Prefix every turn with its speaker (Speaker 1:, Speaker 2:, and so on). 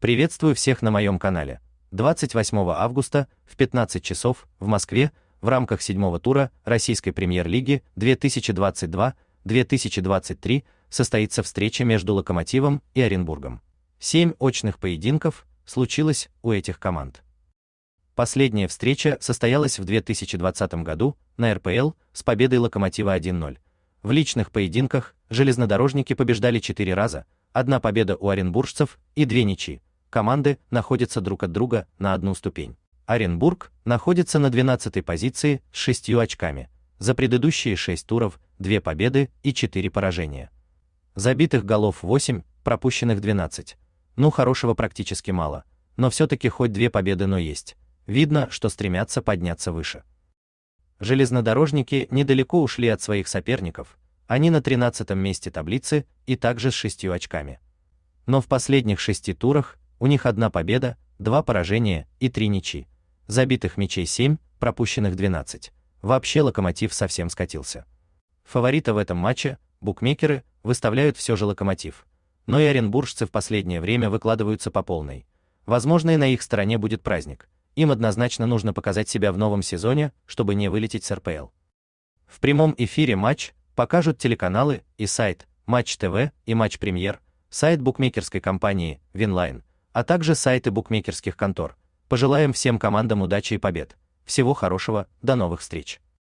Speaker 1: Приветствую всех на моем канале. 28 августа в 15 часов в Москве в рамках седьмого тура российской премьер-лиги 2022-2023 состоится встреча между Локомотивом и Оренбургом. Семь очных поединков случилось у этих команд. Последняя встреча состоялась в 2020 году на РПЛ с победой Локомотива 1-0. В личных поединках железнодорожники побеждали четыре раза, одна победа у оренбуржцев и две ничьи команды находятся друг от друга на одну ступень. Оренбург находится на 12 позиции с 6 очками. За предыдущие 6 туров 2 победы и 4 поражения. Забитых голов 8, пропущенных 12. Ну хорошего практически мало, но все-таки хоть две победы, но есть. Видно, что стремятся подняться выше. Железнодорожники недалеко ушли от своих соперников, они на 13 месте таблицы и также с 6 очками. Но в последних шести турах у них одна победа, два поражения и три ничьи. Забитых мячей 7, пропущенных 12. Вообще Локомотив совсем скатился. Фаворита в этом матче букмекеры выставляют все же Локомотив. Но и оренбуржцы в последнее время выкладываются по полной. Возможно, и на их стороне будет праздник. Им однозначно нужно показать себя в новом сезоне, чтобы не вылететь с РПЛ. В прямом эфире матч покажут телеканалы и сайт Матч ТВ и Матч Премьер, сайт букмекерской компании Винлайн а также сайты букмекерских контор. Пожелаем всем командам удачи и побед. Всего хорошего, до новых встреч.